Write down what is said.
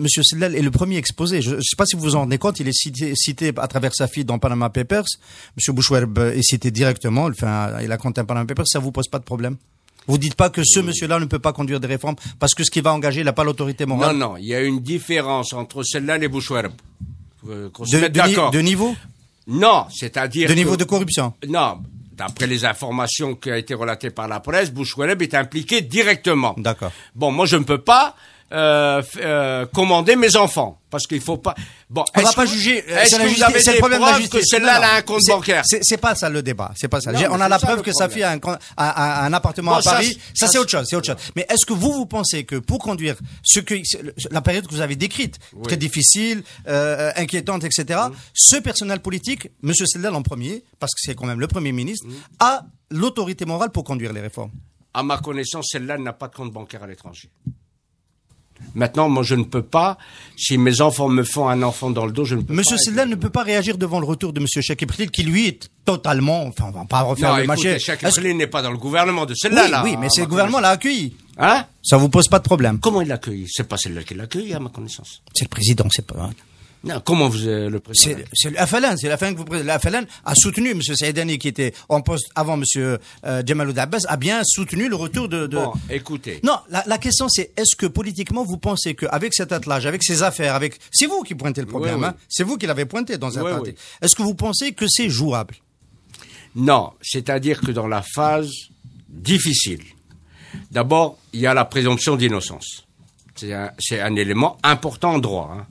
Monsieur Sellel est le premier exposé. Je ne sais pas si vous vous en rendez compte, il est cité, à travers sa fille dans Panama Papers. Monsieur Bouchouerb est cité directement. Enfin, il a compté un Panama Papers. Ça ne vous pose pas de problème Vous ne dites pas que ce monsieur-là ne peut pas conduire des réformes parce que ce qui va engager, il n'a pas l'autorité morale. Non, non. Il y a une différence entre Sellel et Bouchouerb. Euh, de, niveau Non, c'est-à-dire de niveau de corruption. Non. D'après les informations qui ont été relatées par la presse, Bouchouerb est impliqué directement. D'accord. Bon, moi je ne peux pas euh, euh, commander mes enfants parce qu'il faut pas. Bon, on va pas juger. Est-ce que vous avez que celle-là a un compte bancaire C'est pas ça le débat. C'est pas ça. on a la preuve que sa fille a un, appartement à Paris. Ça, c'est autre chose. C'est autre chose. Mais est-ce que vous vous pensez que pour conduire ce que la période que vous avez décrite, très difficile, euh, euh, inquiétante, etc. Mm. Ce personnel politique, Monsieur Seldal en premier, parce que c'est quand même le premier ministre, mm. a l'autorité morale pour conduire les réformes. À ma connaissance, celle-là n'a pas de compte bancaire à l'étranger. Maintenant, moi, je ne peux pas. Si mes enfants me font un enfant dans le dos, je ne peux pas. Monsieur ne peut pas réagir devant le retour de Monsieur Chakipril, qui lui est totalement. Enfin, on va pas refaire le marché. Chakipril n'est pas dans le gouvernement de celle-là. Oui, mais c'est le gouvernement l'a accueilli. Hein Ça vous pose pas de problème Comment il l'accueille C'est pas celle-là qui l'accueille, à ma connaissance. C'est le président, c'est pas comment vous euh, le présentez C'est l'Afalan, c'est la que vous présentez. L'Afalan a soutenu M. Saïdani, qui était en poste avant M. Euh, Djemaloud a bien soutenu le retour de. de... Bon, écoutez. Non, la, question c'est est-ce que politiquement vous pensez qu'avec cet attelage, avec ces affaires, avec. C'est vous qui pointez le problème, hein c'est vous qui l'avez pointé dans un oui, Est-ce que vous pensez que c'est jouable Non, c'est-à-dire que dans la phase difficile, d'abord, il y a la présomption d'innocence. C'est un, élément important en droit. Hein.